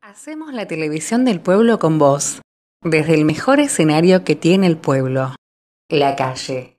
Hacemos la televisión del pueblo con vos, desde el mejor escenario que tiene el pueblo, la calle.